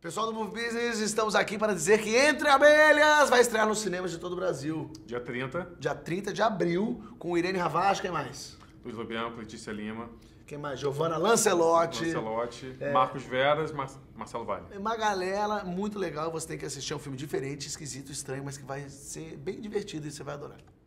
Pessoal do Move Business, estamos aqui para dizer que Entre Abelhas vai estrear nos cinemas de todo o Brasil. Dia 30. Dia 30 de abril, com Irene Ravache, quem mais? Luiz Lobiano, Letícia Lima. Quem mais? Giovana Lancelotti. Lancelotti. É... Marcos Veras, Mar... Marcelo Vale. É uma galera muito legal, você tem que assistir. É um filme diferente, esquisito, estranho, mas que vai ser bem divertido e você vai adorar.